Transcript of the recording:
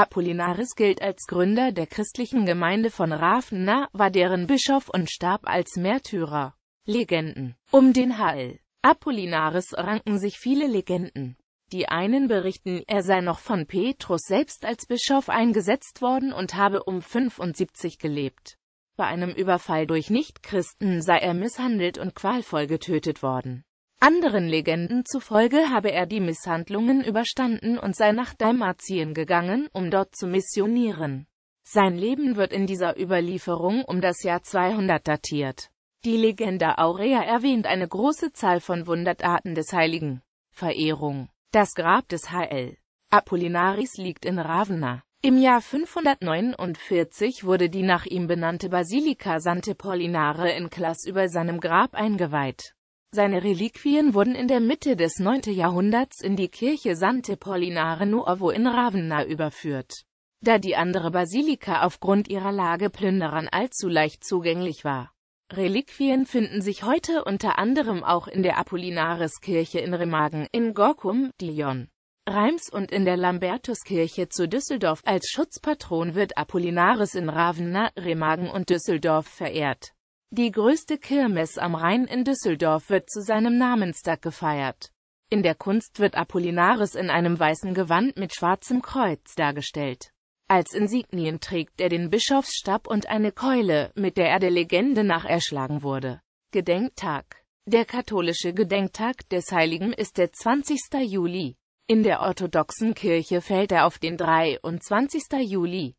Apollinaris gilt als Gründer der christlichen Gemeinde von Ravenna, war deren Bischof und starb als Märtyrer. Legenden Um den Hall Apollinaris ranken sich viele Legenden. Die einen berichten, er sei noch von Petrus selbst als Bischof eingesetzt worden und habe um 75 gelebt. Bei einem Überfall durch Nichtchristen sei er misshandelt und qualvoll getötet worden. Anderen Legenden zufolge habe er die Misshandlungen überstanden und sei nach Dalmatien gegangen, um dort zu missionieren. Sein Leben wird in dieser Überlieferung um das Jahr 200 datiert. Die Legende Aurea erwähnt eine große Zahl von Wundertaten des Heiligen. Verehrung. Das Grab des Hl. Apollinaris liegt in Ravenna. Im Jahr 549 wurde die nach ihm benannte Basilika Sante Polinare in Class über seinem Grab eingeweiht. Seine Reliquien wurden in der Mitte des 9. Jahrhunderts in die Kirche Sante Polinare Nuovo in Ravenna überführt, da die andere Basilika aufgrund ihrer Lage Plünderern allzu leicht zugänglich war. Reliquien finden sich heute unter anderem auch in der Apollinariskirche in Remagen, in Gorkum, Dijon, Reims und in der Lambertuskirche zu Düsseldorf. Als Schutzpatron wird Apollinaris in Ravenna, Remagen und Düsseldorf verehrt. Die größte Kirmes am Rhein in Düsseldorf wird zu seinem Namenstag gefeiert. In der Kunst wird Apollinaris in einem weißen Gewand mit schwarzem Kreuz dargestellt. Als Insignien trägt er den Bischofsstab und eine Keule, mit der er der Legende nach erschlagen wurde. Gedenktag Der katholische Gedenktag des Heiligen ist der 20. Juli. In der orthodoxen Kirche fällt er auf den 23. Juli.